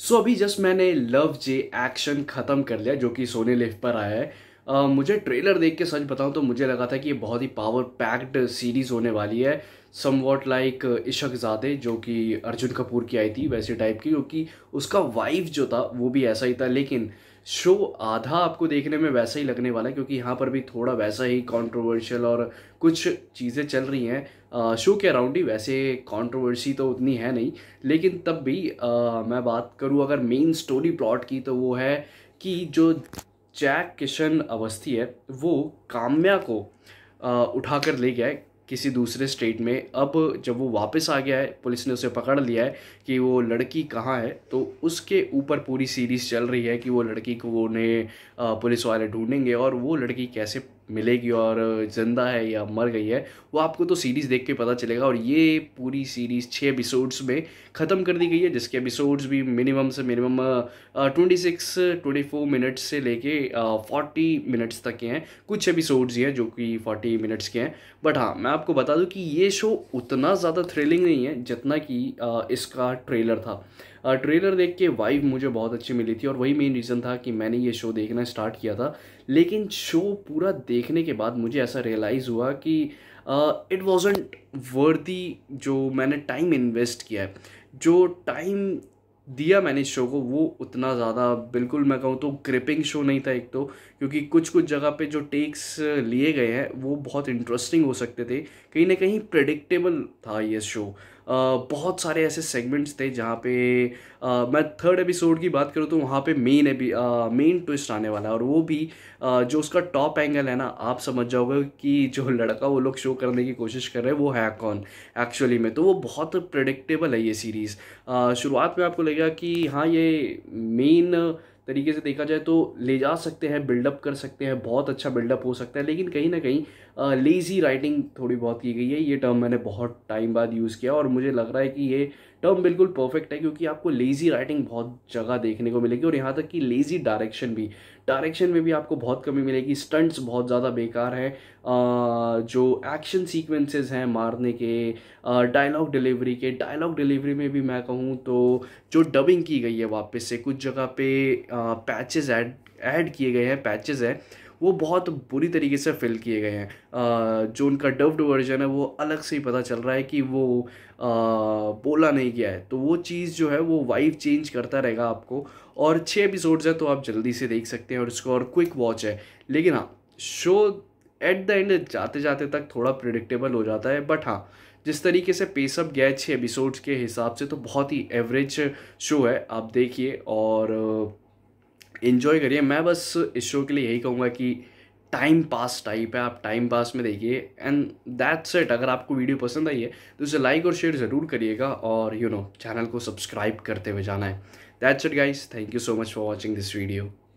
सो so, अभी just मैंने love J action ख़त्म कर लिया जो कि सोने लिफ पर आया है Uh, मुझे ट्रेलर देख के सच बताऊं तो मुझे लगा था कि ये बहुत ही पावर पैक्ड सीरीज़ होने वाली है सम वॉट लाइक इशक ज़ादे जो कि अर्जुन कपूर की आई थी वैसे टाइप की क्योंकि उसका वाइफ जो था वो भी ऐसा ही था लेकिन शो आधा आपको देखने में वैसा ही लगने वाला है क्योंकि यहाँ पर भी थोड़ा वैसा ही कंट्रोवर्शियल और कुछ चीज़ें चल रही हैं शो के अराउंड ही वैसे कंट्रोवर्सी तो उतनी है नहीं लेकिन तब भी आ, मैं बात करूँ अगर मेन स्टोरी प्लॉट की तो वो है कि जो जैक किशन अवस्थी है वो काम्या को आ, उठा कर ले गया किसी दूसरे स्टेट में अब जब वो वापस आ गया है पुलिस ने उसे पकड़ लिया है कि वो लड़की कहाँ है तो उसके ऊपर पूरी सीरीज़ चल रही है कि वो लड़की को वो ने पुलिस वाले ढूंढेंगे और वो लड़की कैसे मिलेगी और ज़िंदा है या मर गई है वो आपको तो सीरीज़ देख के पता चलेगा और ये पूरी सीरीज़ छः एपिसोड्स में ख़त्म कर दी गई है जिसके एपिसोड्स भी मिनिमम से minimum twenty six twenty four minutes से लेके फोर्टी मिनट्स तक के हैं कुछ एपिसोड्स ही हैं जो कि फोर्टी मिनट्स के हैं बट हाँ मैं आपको बता दूं कि ये शो उतना ज़्यादा थ्रिलिंग नहीं है जितना कि इसका ट्रेलर था ट्रेलर देख के वाइब मुझे बहुत अच्छी मिली थी और वही मेन रीज़न था कि मैंने ये शो देखना स्टार्ट किया था लेकिन शो पूरा देखने के बाद मुझे ऐसा रियलाइज़ हुआ कि इट वॉजेंट वर्दी जो मैंने टाइम इन्वेस्ट किया है जो टाइम दिया मैंने इस शो को वो उतना ज़्यादा बिल्कुल मैं कहूँ तो ग्रिपिंग शो नहीं था एक तो क्योंकि कुछ कुछ जगह पे जो टेक्स लिए गए हैं वो बहुत इंटरेस्टिंग हो सकते थे कहीं ना कहीं प्रडिक्टेबल था ये शो बहुत सारे ऐसे सेगमेंट्स थे जहाँ पे आ, मैं थर्ड एपिसोड की बात करूँ तो वहाँ पे मेन एपी मेन ट्विस्ट आने वाला है और वो भी आ, जो उसका टॉप एंगल है ना आप समझ जाओगे कि जो लड़का वो लोग शो करने की कोशिश कर रहे हैं वो है कौन एक्चुअली में तो वो बहुत प्रडिक्टेबल है ये सीरीज़ शुरुआत में आपको लगेगा कि हाँ ये मेन तरीके से देखा जाए तो ले जा सकते हैं बिल्डअप कर सकते हैं बहुत अच्छा बिल्डअप हो सकता है लेकिन कहीं ना कहीं लेज़ी राइटिंग थोड़ी बहुत की गई है ये टर्म मैंने बहुत टाइम बाद यूज़ किया और मुझे लग रहा है कि ये टर्म बिल्कुल परफेक्ट है क्योंकि आपको लेज़ी राइटिंग बहुत जगह देखने को मिलेगी और यहाँ तक कि लेज़ी डायरेक्शन भी डायरेक्शन में भी आपको बहुत कमी मिलेगी स्टंट्स बहुत ज़्यादा बेकार हैं जो एक्शन सीक्वेंसेस हैं मारने के डायलॉग डिलीवरी के डायलॉग डिलीवरी में भी मैं कहूँ तो जो डबिंग की गई है वापस से कुछ जगह पे पैचेस ऐड ऐड किए गए हैं पैचेस हैं वो बहुत बुरी तरीके से फिल किए गए हैं जो उनका डब्ड वर्जन है वो अलग से ही पता चल रहा है कि वो बोला नहीं गया है तो वो चीज़ जो है वो वाइव चेंज करता रहेगा आपको और छः एपिसोड्स हैं तो आप जल्दी से देख सकते हैं और इसको और क्विक वॉच है लेकिन हाँ शो एट द एंड जाते जाते तक थोड़ा प्रिडिक्टेबल हो जाता है बट हाँ जिस तरीके से पेसअप गया छः एपिसोड्स के हिसाब से तो बहुत ही एवरेज शो है आप देखिए और इन्जॉय uh, करिए मैं बस इस शो के लिए यही कहूँगा कि टाइम पास टाइप है आप टाइम पास में देखिए एंड दैट्स इट अगर आपको वीडियो पसंद आई है तो इसे लाइक और शेयर ज़रूर करिएगा और you you know know, channel को सब्सक्राइब करते हुए जाना है that's it guys thank you so much for watching this video